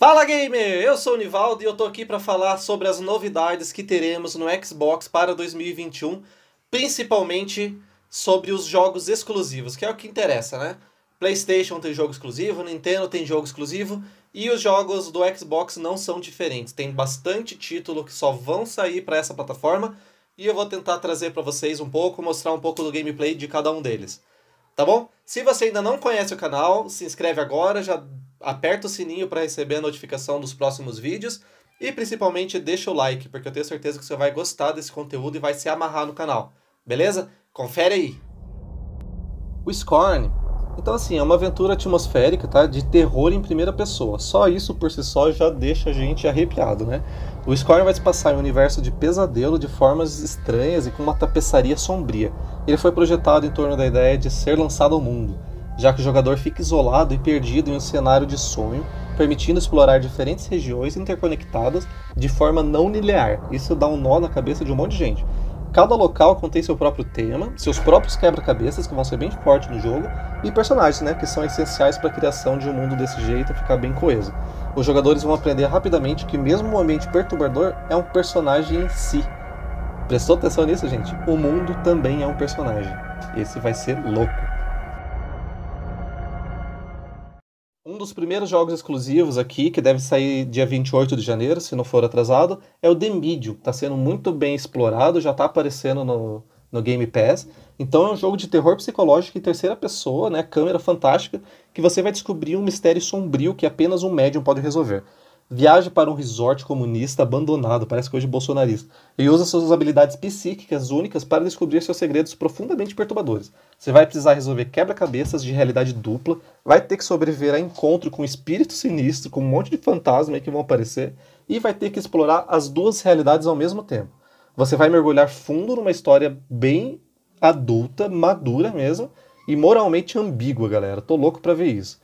Fala gamer, eu sou o Nivaldo e eu tô aqui para falar sobre as novidades que teremos no Xbox para 2021, principalmente sobre os jogos exclusivos, que é o que interessa, né? PlayStation tem jogo exclusivo, Nintendo tem jogo exclusivo e os jogos do Xbox não são diferentes. Tem bastante título que só vão sair para essa plataforma e eu vou tentar trazer para vocês um pouco, mostrar um pouco do gameplay de cada um deles tá bom? Se você ainda não conhece o canal, se inscreve agora, já aperta o sininho para receber a notificação dos próximos vídeos e principalmente deixa o like, porque eu tenho certeza que você vai gostar desse conteúdo e vai se amarrar no canal, beleza? Confere aí! O Scorn, então assim, é uma aventura atmosférica, tá? De terror em primeira pessoa. Só isso por si só já deixa a gente arrepiado, né? O Scorn vai se passar em um universo de pesadelo de formas estranhas e com uma tapeçaria sombria. Ele foi projetado em torno da ideia de ser lançado ao mundo, já que o jogador fica isolado e perdido em um cenário de sonho, permitindo explorar diferentes regiões interconectadas de forma não linear. Isso dá um nó na cabeça de um monte de gente. Cada local contém seu próprio tema, seus próprios quebra-cabeças, que vão ser bem fortes no jogo, e personagens, né, que são essenciais para a criação de um mundo desse jeito ficar bem coeso. Os jogadores vão aprender rapidamente que, mesmo um ambiente perturbador, é um personagem em si, Prestou atenção nisso, gente? O mundo também é um personagem. Esse vai ser louco. Um dos primeiros jogos exclusivos aqui, que deve sair dia 28 de janeiro, se não for atrasado, é o Medium. Está sendo muito bem explorado, já está aparecendo no, no Game Pass. Então é um jogo de terror psicológico em terceira pessoa, né, câmera fantástica, que você vai descobrir um mistério sombrio que apenas um médium pode resolver viaja para um resort comunista abandonado, parece que hoje bolsonarista, e usa suas habilidades psíquicas únicas para descobrir seus segredos profundamente perturbadores. Você vai precisar resolver quebra-cabeças de realidade dupla, vai ter que sobreviver a encontro com espírito sinistro, com um monte de fantasma aí que vão aparecer, e vai ter que explorar as duas realidades ao mesmo tempo. Você vai mergulhar fundo numa história bem adulta, madura mesmo, e moralmente ambígua, galera. Tô louco para ver isso.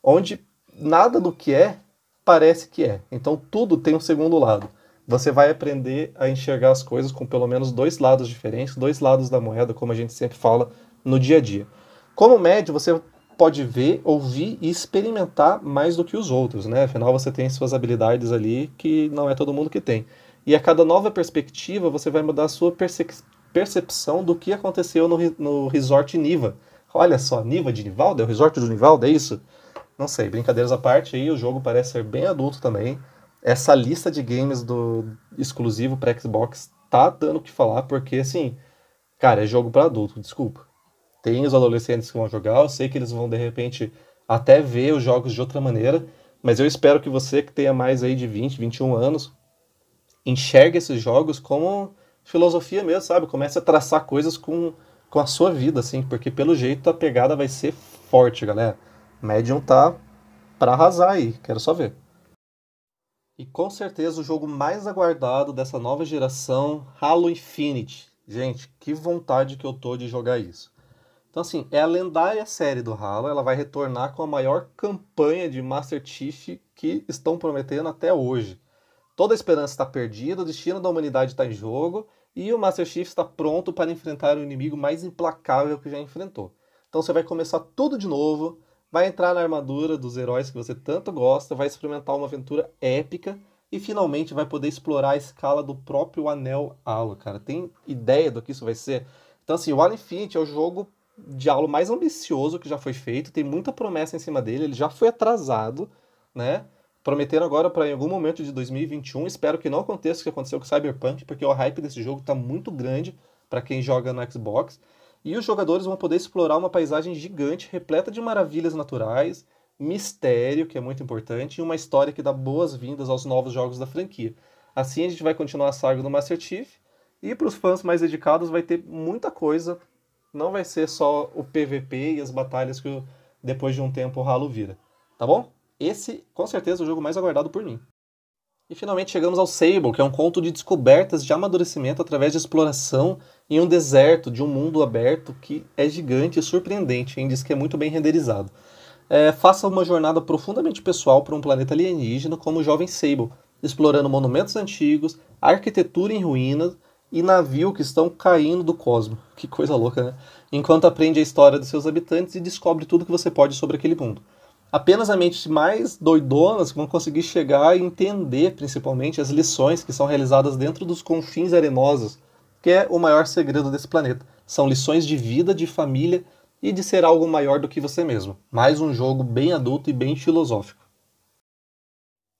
Onde nada do que é parece que é. Então tudo tem um segundo lado. Você vai aprender a enxergar as coisas com pelo menos dois lados diferentes, dois lados da moeda, como a gente sempre fala no dia a dia. Como médio, você pode ver, ouvir e experimentar mais do que os outros, né? Afinal, você tem suas habilidades ali que não é todo mundo que tem. E a cada nova perspectiva, você vai mudar a sua percepção do que aconteceu no, no resort Niva. Olha só, Niva de Nivalda? É o resort do Nivalda, é isso? Não sei, brincadeiras à parte aí, o jogo parece ser bem adulto também. Essa lista de games do exclusivo para Xbox tá dando o que falar, porque assim, cara, é jogo para adulto, desculpa. Tem os adolescentes que vão jogar, eu sei que eles vão de repente até ver os jogos de outra maneira, mas eu espero que você que tenha mais aí de 20, 21 anos, enxergue esses jogos como filosofia mesmo, sabe? Comece a traçar coisas com, com a sua vida, assim, porque pelo jeito a pegada vai ser forte, galera. Medium tá para arrasar aí, quero só ver. E com certeza o jogo mais aguardado dessa nova geração, Halo Infinite. Gente, que vontade que eu tô de jogar isso. Então assim, é a lendária série do Halo, ela vai retornar com a maior campanha de Master Chief que estão prometendo até hoje. Toda a esperança está perdida, o destino da humanidade está em jogo e o Master Chief está pronto para enfrentar o inimigo mais implacável que já enfrentou. Então você vai começar tudo de novo, vai entrar na armadura dos heróis que você tanto gosta, vai experimentar uma aventura épica e finalmente vai poder explorar a escala do próprio Anel Halo, cara. Tem ideia do que isso vai ser? Então, assim, o Halo Infinite é o jogo de Halo mais ambicioso que já foi feito, tem muita promessa em cima dele, ele já foi atrasado, né? Prometeram agora para em algum momento de 2021, espero que não aconteça o que aconteceu com Cyberpunk, porque o hype desse jogo tá muito grande para quem joga no Xbox. E os jogadores vão poder explorar uma paisagem gigante, repleta de maravilhas naturais, mistério, que é muito importante, e uma história que dá boas-vindas aos novos jogos da franquia. Assim a gente vai continuar a saga do Master Chief, e para os fãs mais dedicados vai ter muita coisa. Não vai ser só o PVP e as batalhas que depois de um tempo o ralo vira. Tá bom? Esse, com certeza, é o jogo mais aguardado por mim. E finalmente chegamos ao Sable, que é um conto de descobertas de amadurecimento através de exploração em um deserto de um mundo aberto que é gigante e surpreendente. Quem diz que é muito bem renderizado. É, faça uma jornada profundamente pessoal para um planeta alienígena como o jovem Sable, explorando monumentos antigos, arquitetura em ruínas e navio que estão caindo do cosmo. Que coisa louca, né? Enquanto aprende a história dos seus habitantes e descobre tudo que você pode sobre aquele mundo apenas a mente mais doidonas vão conseguir chegar e entender, principalmente, as lições que são realizadas dentro dos confins arenosos, que é o maior segredo desse planeta. São lições de vida, de família e de ser algo maior do que você mesmo. Mais um jogo bem adulto e bem filosófico.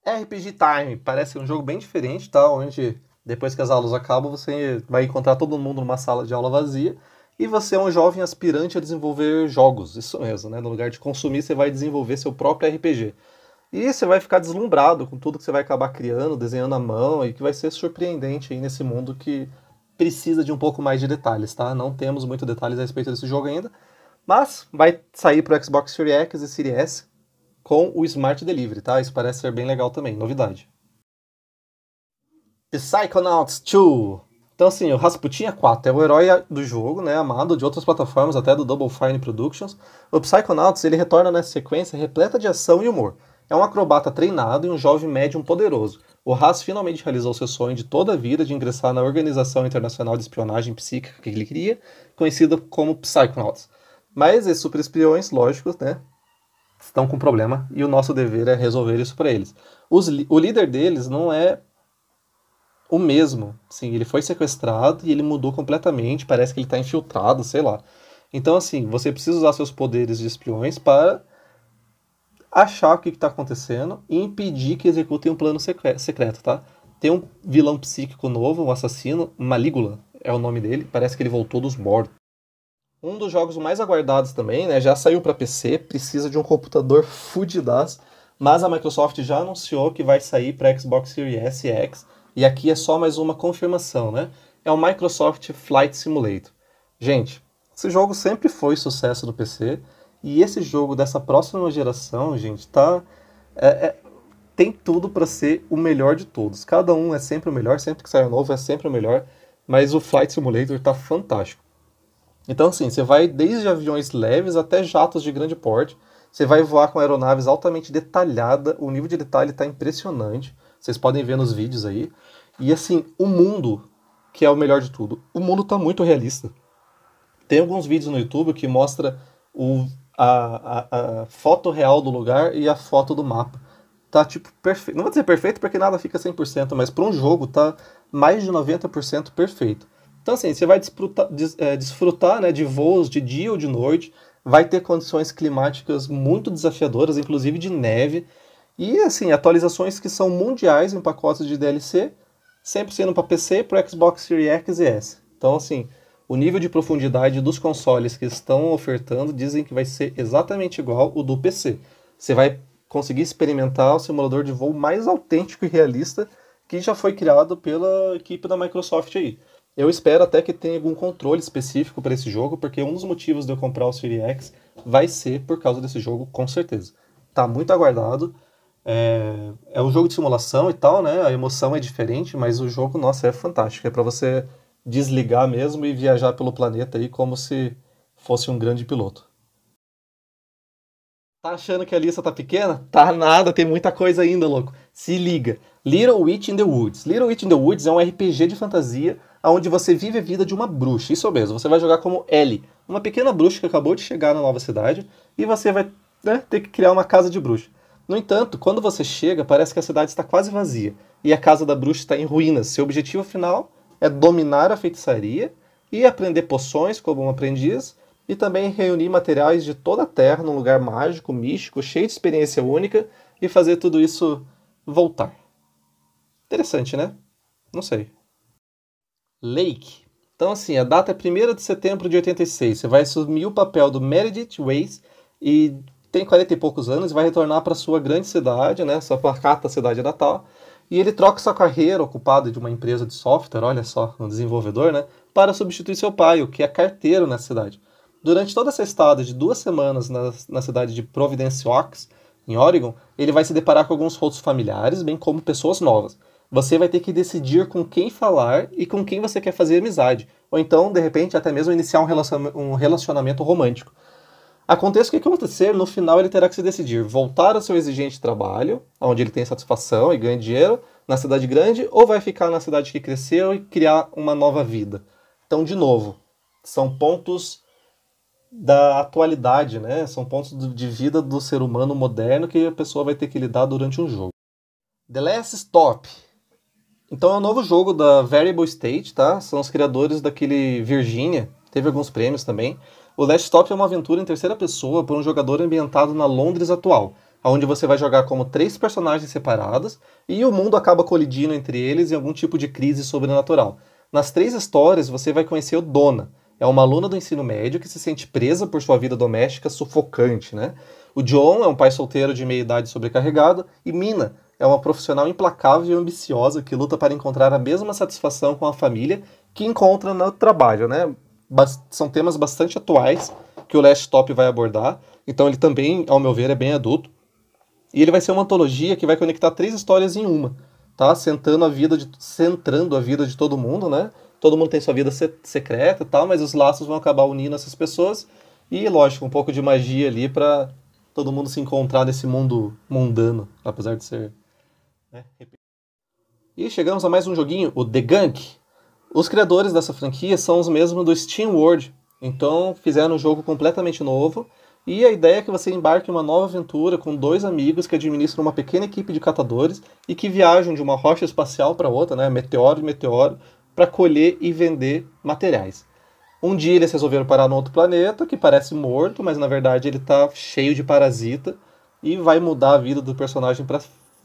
RPG Time parece um jogo bem diferente, tá? Onde depois que as aulas acabam, você vai encontrar todo mundo numa sala de aula vazia e você é um jovem aspirante a desenvolver jogos, isso mesmo, né? No lugar de consumir, você vai desenvolver seu próprio RPG. E você vai ficar deslumbrado com tudo que você vai acabar criando, desenhando à mão, e que vai ser surpreendente aí nesse mundo que precisa de um pouco mais de detalhes, tá? Não temos muito detalhes a respeito desse jogo ainda, mas vai sair para Xbox Series X e Series S com o Smart Delivery, tá? Isso parece ser bem legal também, novidade. Psychonauts 2 então, assim, o Rasputin é 4, é o herói do jogo, né? Amado de outras plataformas, até do Double Fine Productions. O Psychonauts, ele retorna nessa sequência repleta de ação e humor. É um acrobata treinado e um jovem médium poderoso. O Haas finalmente realizou seu sonho de toda a vida de ingressar na Organização Internacional de Espionagem Psíquica que ele queria, conhecida como Psychonauts. Mas esses super espiões, lógicos, né? Estão com problema e o nosso dever é resolver isso para eles. Os, o líder deles não é o mesmo. Sim, ele foi sequestrado e ele mudou completamente, parece que ele está infiltrado, sei lá. Então, assim, você precisa usar seus poderes de espiões para achar o que está acontecendo e impedir que executem um plano secreto, tá? Tem um vilão psíquico novo, um assassino, Malígula é o nome dele, parece que ele voltou dos mortos. Um dos jogos mais aguardados também, né? Já saiu para PC, precisa de um computador fudidaço, mas a Microsoft já anunciou que vai sair para Xbox Series S e X e aqui é só mais uma confirmação, né? É o Microsoft Flight Simulator. Gente, esse jogo sempre foi sucesso do PC. E esse jogo dessa próxima geração, gente, tá. É, é, tem tudo para ser o melhor de todos. Cada um é sempre o melhor, sempre que sai um novo é sempre o melhor. Mas o Flight Simulator tá fantástico. Então, assim, você vai desde aviões leves até jatos de grande porte. Você vai voar com aeronaves altamente detalhada, o nível de detalhe está impressionante. Vocês podem ver nos vídeos aí. E assim, o mundo, que é o melhor de tudo, o mundo está muito realista. Tem alguns vídeos no YouTube que mostra o, a, a, a foto real do lugar e a foto do mapa tá tipo perfeito. Não vou dizer perfeito porque nada fica 100%, mas para um jogo tá mais de 90% perfeito. Então assim, você vai desfrutar, des, é, desfrutar né, de voos de dia ou de noite, vai ter condições climáticas muito desafiadoras, inclusive de neve. E assim, atualizações que são mundiais em pacotes de DLC, sempre sendo para PC, para Xbox Series X e S. Então, assim, o nível de profundidade dos consoles que estão ofertando dizem que vai ser exatamente igual o do PC. Você vai conseguir experimentar o simulador de voo mais autêntico e realista que já foi criado pela equipe da Microsoft aí. Eu espero até que tenha algum controle específico para esse jogo, porque um dos motivos de eu comprar o Series X vai ser por causa desse jogo, com certeza. Tá muito aguardado. É, é um jogo de simulação e tal, né? A emoção é diferente, mas o jogo, nossa, é fantástico. É para você desligar mesmo e viajar pelo planeta aí como se fosse um grande piloto. Tá achando que a lista tá pequena? Tá nada, tem muita coisa ainda, louco. Se liga. Little Witch in the Woods. Little Witch in the Woods é um RPG de fantasia onde você vive a vida de uma bruxa. Isso mesmo, você vai jogar como Ellie, uma pequena bruxa que acabou de chegar na nova cidade e você vai né, ter que criar uma casa de bruxa. No entanto, quando você chega, parece que a cidade está quase vazia e a casa da bruxa está em ruínas. Seu objetivo final é dominar a feitiçaria e aprender poções como um aprendiz e também reunir materiais de toda a Terra num lugar mágico, místico, cheio de experiência única e fazer tudo isso voltar. Interessante, né? Não sei. Lake. Então, assim, a data é 1 de setembro de 86. Você vai assumir o papel do Meredith Weiss e tem 40 e poucos anos e vai retornar para sua grande cidade, né, sua pacata cidade natal, e ele troca sua carreira ocupado de uma empresa de software, olha só, um desenvolvedor, né, para substituir seu pai, o que é carteiro na cidade. Durante toda essa estada de duas semanas na, na cidade de Providence Oaks, em Oregon, ele vai se deparar com alguns rostos familiares, bem como pessoas novas. Você vai ter que decidir com quem falar e com quem você quer fazer amizade, ou então, de repente, até mesmo iniciar um relacionamento romântico. Aconteça o que acontecer, no final ele terá que se decidir voltar ao seu exigente trabalho, onde ele tem satisfação e ganha dinheiro, na cidade grande, ou vai ficar na cidade que cresceu e criar uma nova vida. Então, de novo, são pontos da atualidade, né? São pontos de vida do ser humano moderno que a pessoa vai ter que lidar durante um jogo. The Last Stop. Então é um novo jogo da Variable State, tá? São os criadores daquele Virginia, teve alguns prêmios também. O Desktop é uma aventura em terceira pessoa por um jogador ambientado na Londres atual, onde você vai jogar como três personagens separados e o mundo acaba colidindo entre eles em algum tipo de crise sobrenatural. Nas três histórias você vai conhecer o Dona. É uma aluna do ensino médio que se sente presa por sua vida doméstica sufocante, né? O John é um pai solteiro de meia idade sobrecarregado e Mina é uma profissional implacável e ambiciosa que luta para encontrar a mesma satisfação com a família que encontra no trabalho, né? são temas bastante atuais que o Last Top vai abordar. Então ele também, ao meu ver, é bem adulto. E ele vai ser uma antologia que vai conectar três histórias em uma, tá? Sentando a vida de, centrando a vida de todo mundo, né? Todo mundo tem sua vida se secreta e tal, mas os laços vão acabar unindo essas pessoas. E, lógico, um pouco de magia ali para todo mundo se encontrar nesse mundo mundano, apesar de ser. Né? E chegamos a mais um joguinho, o The Gunk, os criadores dessa franquia são os mesmos do Steam World, então fizeram um jogo completamente novo. E a ideia é que você embarque em uma nova aventura com dois amigos que administram uma pequena equipe de catadores e que viajam de uma rocha espacial para outra, né, meteoro e meteoro, para colher e vender materiais. Um dia eles resolveram parar num outro planeta que parece morto, mas na verdade ele está cheio de parasita e vai mudar a vida do personagem para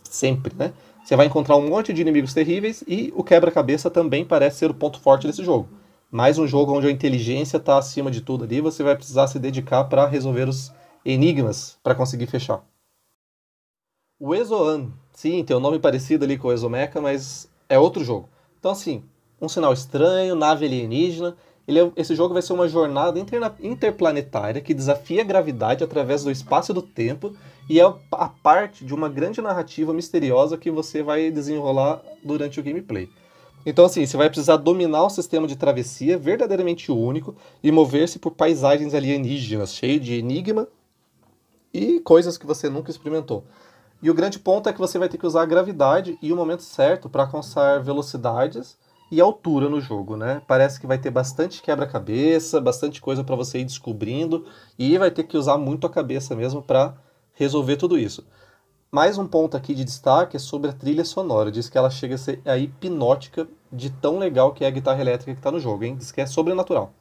sempre, né? Você vai encontrar um monte de inimigos terríveis e o quebra-cabeça também parece ser o ponto forte desse jogo. Mais um jogo onde a inteligência está acima de tudo ali, você vai precisar se dedicar para resolver os enigmas para conseguir fechar. O Exoan, sim, tem um nome parecido ali com o Exomeca, mas é outro jogo. Então assim, um sinal estranho, nave alienígena, ele é, esse jogo vai ser uma jornada interna, interplanetária que desafia a gravidade através do espaço e do tempo e é a parte de uma grande narrativa misteriosa que você vai desenrolar durante o gameplay. Então, assim, você vai precisar dominar o sistema de travessia verdadeiramente único e mover-se por paisagens alienígenas, cheio de enigma e coisas que você nunca experimentou. E o grande ponto é que você vai ter que usar a gravidade e o momento certo para alcançar velocidades e altura no jogo, né? Parece que vai ter bastante quebra-cabeça, bastante coisa para você ir descobrindo e vai ter que usar muito a cabeça mesmo para resolver tudo isso. Mais um ponto aqui de destaque é sobre a trilha sonora. Diz que ela chega a ser a hipnótica de tão legal que é a guitarra elétrica que está no jogo, hein? Diz que é sobrenatural.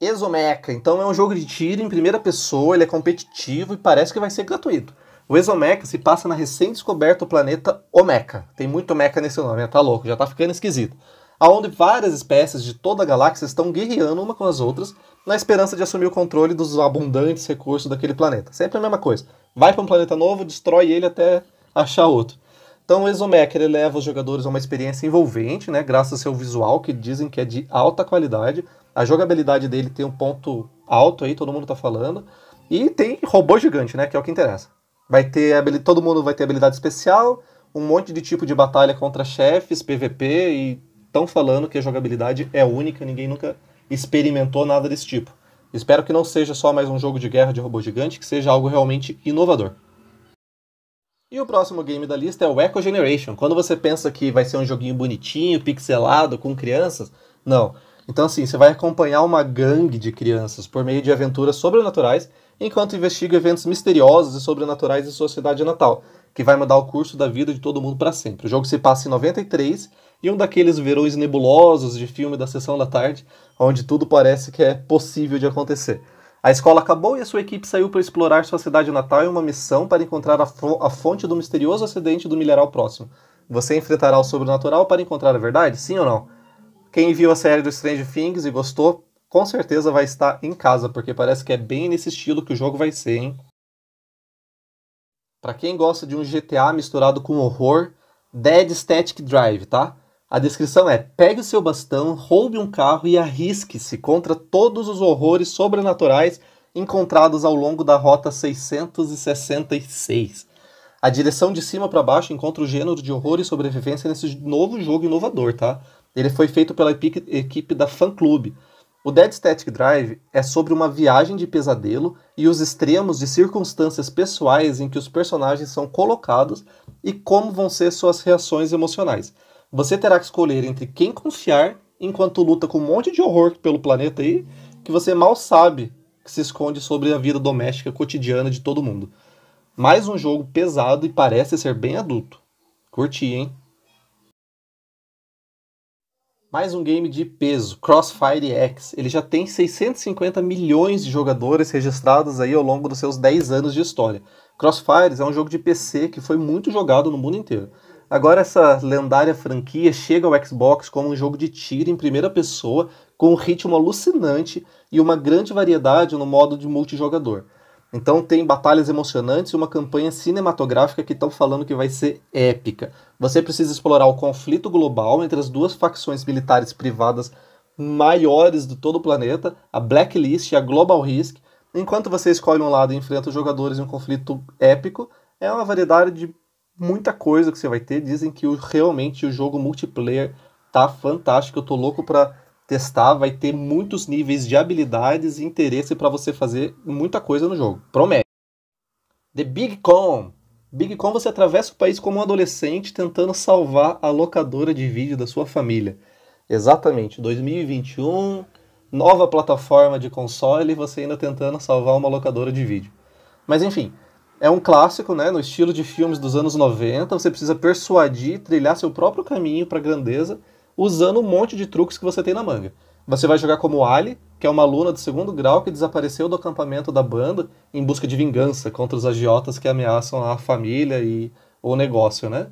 Exomeca, então é um jogo de tiro em primeira pessoa, ele é competitivo e parece que vai ser gratuito. O Exomeca se passa na recém-descoberto planeta Omeca. Tem muito Omeca nesse nome, né? tá louco, já tá ficando esquisito. Aonde várias espécies de toda a galáxia estão guerreando uma com as outras na esperança de assumir o controle dos abundantes recursos daquele planeta. Sempre a mesma coisa. Vai para um planeta novo, destrói ele até achar outro. Então o Exomeca ele leva os jogadores a uma experiência envolvente, né? Graças ao seu visual, que dizem que é de alta qualidade. A jogabilidade dele tem um ponto alto aí, todo mundo tá falando. E tem robô gigante, né? Que é o que interessa. Vai ter todo mundo vai ter habilidade especial, um monte de tipo de batalha contra chefes, PVP e estão falando que a jogabilidade é única, ninguém nunca experimentou nada desse tipo. Espero que não seja só mais um jogo de guerra de robô gigante, que seja algo realmente inovador. E o próximo game da lista é o Echo Generation. Quando você pensa que vai ser um joguinho bonitinho, pixelado, com crianças, não. Então, assim, você vai acompanhar uma gangue de crianças por meio de aventuras sobrenaturais enquanto investiga eventos misteriosos e sobrenaturais em sua cidade natal, que vai mudar o curso da vida de todo mundo para sempre. O jogo se passa em 93 e um daqueles verões nebulosos de filme da sessão da tarde, onde tudo parece que é possível de acontecer. A escola acabou e a sua equipe saiu para explorar sua cidade natal em uma missão para encontrar a, a fonte do misterioso acidente do mineral próximo. Você enfrentará o sobrenatural para encontrar a verdade? Sim ou não? Quem viu a série do Strange Things e gostou, com certeza vai estar em casa, porque parece que é bem nesse estilo que o jogo vai ser, hein? Para quem gosta de um GTA misturado com horror, Dead Static Drive, tá? A descrição é: pegue o seu bastão, roube um carro e arrisque-se contra todos os horrores sobrenaturais encontrados ao longo da rota 666. A direção de cima para baixo encontra o gênero de horror e sobrevivência nesse novo jogo inovador, tá? Ele foi feito pela equipe da Fan Club, o Dead Static Drive é sobre uma viagem de pesadelo e os extremos de circunstâncias pessoais em que os personagens são colocados e como vão ser suas reações emocionais. Você terá que escolher entre quem confiar enquanto luta com um monte de horror pelo planeta aí, que você mal sabe que se esconde sobre a vida doméstica cotidiana de todo mundo. Mais um jogo pesado e parece ser bem adulto. Curti, hein? Mais um game de peso, Crossfire X. Ele já tem 650 milhões de jogadores registrados aí ao longo dos seus 10 anos de história. Crossfires é um jogo de PC que foi muito jogado no mundo inteiro. Agora essa lendária franquia chega ao Xbox como um jogo de tiro em primeira pessoa, com um ritmo alucinante e uma grande variedade no modo de multijogador. Então tem batalhas emocionantes e uma campanha cinematográfica que estão falando que vai ser épica. Você precisa explorar o conflito global entre as duas facções militares privadas maiores de todo o planeta, a Blacklist e a Global Risk. Enquanto você escolhe um lado e enfrenta os jogadores em um conflito épico, é uma variedade de muita coisa que você vai ter. Dizem que realmente o jogo multiplayer tá fantástico. Eu tô louco para testar, vai ter muitos níveis de habilidades e interesse para você fazer muita coisa no jogo. Promete. The Big Con. Big Con você atravessa o país como um adolescente tentando salvar a locadora de vídeo da sua família. Exatamente, 2021, nova plataforma de console e você ainda tentando salvar uma locadora de vídeo. Mas enfim, é um clássico, né, no estilo de filmes dos anos 90, você precisa persuadir, trilhar seu próprio caminho para grandeza usando um monte de truques que você tem na manga. Você vai jogar como Ali, que é uma aluna do segundo grau que desapareceu do acampamento da banda em busca de vingança contra os agiotas que ameaçam a família e o negócio, né?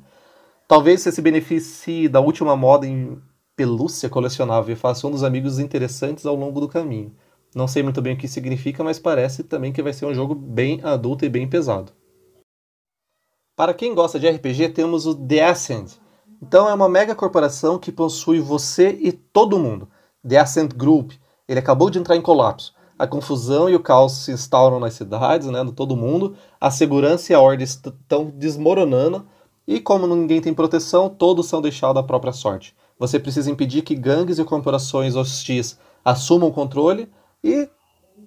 Talvez você se beneficie da última moda em pelúcia colecionável e faça um dos amigos interessantes ao longo do caminho. Não sei muito bem o que significa, mas parece também que vai ser um jogo bem adulto e bem pesado. Para quem gosta de RPG, temos o The Ascent, então é uma mega corporação que possui você e todo mundo. The Ascent Group, ele acabou de entrar em colapso. A confusão e o caos se instauram nas cidades, né, no todo mundo. A segurança e a ordem estão desmoronando. E como ninguém tem proteção, todos são deixados à própria sorte. Você precisa impedir que gangues e corporações hostis assumam o controle e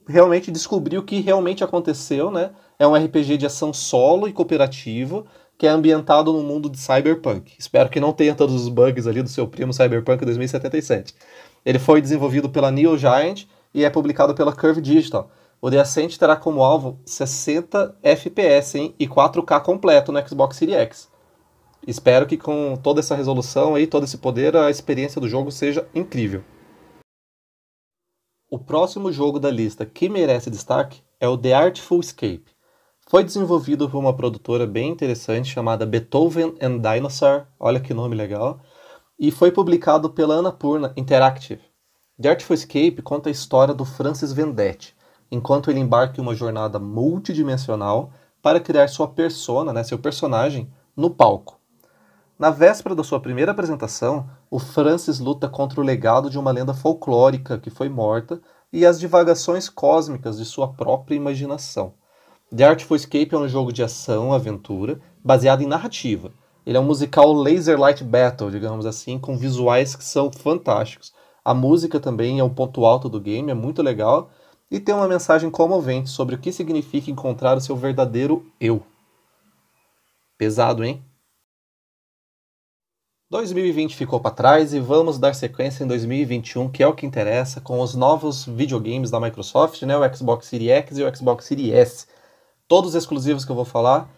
realmente descobrir o que realmente aconteceu, né? É um RPG de ação solo e cooperativo que é ambientado no mundo de cyberpunk. Espero que não tenha todos os bugs ali do seu primo Cyberpunk 2077. Ele foi desenvolvido pela Neo Giant e é publicado pela Curve Digital. O Descent terá como alvo 60 FPS hein? e 4K completo no Xbox Series X. Espero que com toda essa resolução e todo esse poder a experiência do jogo seja incrível. O próximo jogo da lista que merece destaque é o The Artful Escape. Foi desenvolvido por uma produtora bem interessante chamada Beethoven and Dinosaur, olha que nome legal, e foi publicado pela Annapurna Interactive. The Artful Escape conta a história do Francis Vendetti, enquanto ele embarca em uma jornada multidimensional para criar sua persona, né, seu personagem, no palco. Na véspera da sua primeira apresentação, o Francis luta contra o legado de uma lenda folclórica que foi morta e as divagações cósmicas de sua própria imaginação. The Artful Escape é um jogo de ação, aventura, baseado em narrativa. Ele é um musical laser light battle, digamos assim, com visuais que são fantásticos. A música também é um ponto alto do game, é muito legal e tem uma mensagem comovente sobre o que significa encontrar o seu verdadeiro eu. Pesado, hein? 2020 ficou para trás e vamos dar sequência em 2021, que é o que interessa, com os novos videogames da Microsoft, né, o Xbox Series X e o Xbox Series S todos os exclusivos que eu vou falar,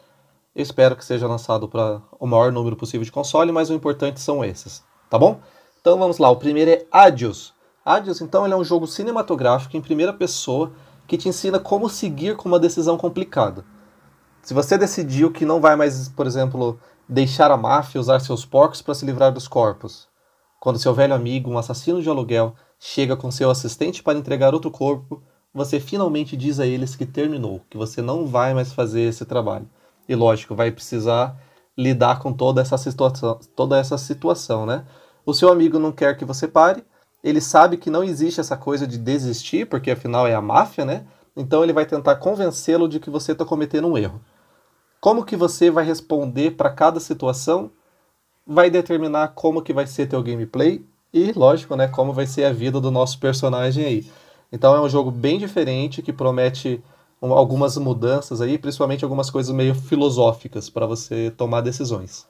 eu espero que seja lançado para o maior número possível de console, mas o importante são esses, tá bom? Então vamos lá, o primeiro é Adios. Adios, então, é um jogo cinematográfico em primeira pessoa que te ensina como seguir com uma decisão complicada. Se você decidiu que não vai mais, por exemplo, deixar a máfia usar seus porcos para se livrar dos corpos, quando seu velho amigo, um assassino de aluguel, chega com seu assistente para entregar outro corpo você finalmente diz a eles que terminou, que você não vai mais fazer esse trabalho. E lógico, vai precisar lidar com toda essa situação, toda essa situação, né? O seu amigo não quer que você pare, ele sabe que não existe essa coisa de desistir, porque afinal é a máfia, né? Então ele vai tentar convencê-lo de que você está cometendo um erro. Como que você vai responder para cada situação vai determinar como que vai ser teu gameplay e, lógico, né, como vai ser a vida do nosso personagem aí. Então é um jogo bem diferente que promete algumas mudanças aí, principalmente algumas coisas meio filosóficas para você tomar decisões.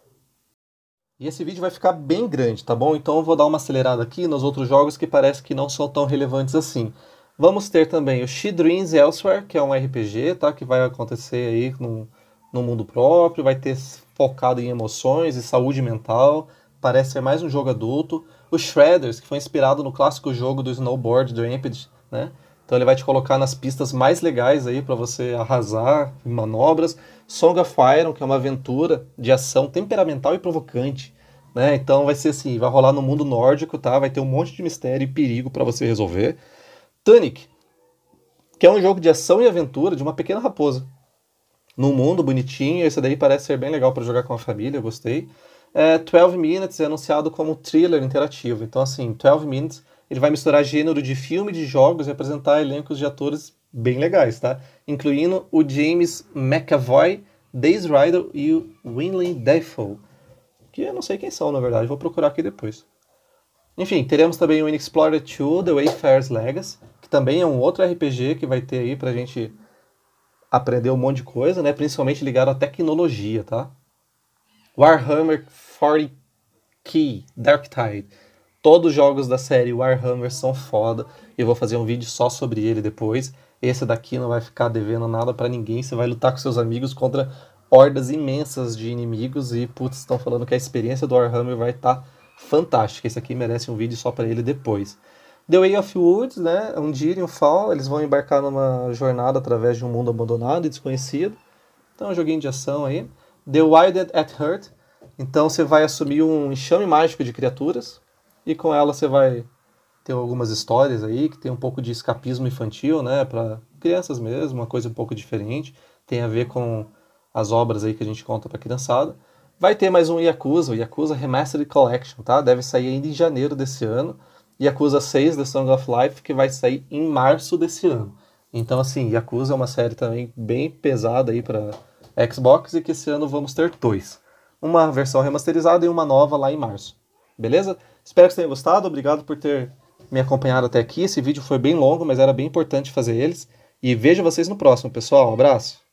E esse vídeo vai ficar bem grande, tá bom? Então eu vou dar uma acelerada aqui nos outros jogos que parece que não são tão relevantes assim. Vamos ter também o She Dreams Elsewhere, que é um RPG, tá? Que vai acontecer aí no no mundo próprio, vai ter focado em emoções e saúde mental. Parece ser mais um jogo adulto. O Shredders, que foi inspirado no clássico jogo do snowboard do Rampage, né? Então ele vai te colocar nas pistas mais legais aí para você arrasar em manobras. Song of Iron, que é uma aventura de ação temperamental e provocante, né? Então vai ser assim, vai rolar no mundo nórdico, tá? Vai ter um monte de mistério e perigo para você resolver. Tunic, que é um jogo de ação e aventura de uma pequena raposa. Num mundo bonitinho, esse daí parece ser bem legal para jogar com a família, eu gostei. É, 12 Minutes é anunciado como thriller interativo. Então, assim, 12 Minutes ele vai misturar gênero de filme, de jogos e apresentar elencos de atores bem legais, tá? Incluindo o James McAvoy, Days Rider e o Winley Defoe, que eu não sei quem são, na verdade, vou procurar aqui depois. Enfim, teremos também o Inexplorer 2, The Wayfarer's Legacy, que também é um outro RPG que vai ter aí pra gente aprender um monte de coisa, né? Principalmente ligado à tecnologia, tá? Warhammer 40 Key, Dark Tide. Todos os jogos da série Warhammer são foda. Eu vou fazer um vídeo só sobre ele depois. Esse daqui não vai ficar devendo nada para ninguém. Você vai lutar com seus amigos contra hordas imensas de inimigos. E, putz, estão falando que a experiência do Warhammer vai estar tá fantástica. Esse aqui merece um vídeo só para ele depois. The Way of Woods, né? É um e um fall, eles vão embarcar numa jornada através de um mundo abandonado e desconhecido. Então, é um joguinho de ação aí. The Wild at Heart. Então, você vai assumir um enxame mágico de criaturas, e com ela você vai ter algumas histórias aí que tem um pouco de escapismo infantil, né, para crianças mesmo, uma coisa um pouco diferente, tem a ver com as obras aí que a gente conta para criançada. Vai ter mais um Yakuza, o Yakuza Remastered Collection, tá? Deve sair ainda em janeiro desse ano. Yakuza 6 The Song of Life, que vai sair em março desse ano. Então, assim, Yakuza é uma série também bem pesada aí para Xbox e que esse ano vamos ter dois. Uma versão remasterizada e uma nova lá em março. Beleza? Espero que vocês tenham gostado. Obrigado por ter me acompanhado até aqui. Esse vídeo foi bem longo, mas era bem importante fazer eles. E vejo vocês no próximo, pessoal. Um abraço.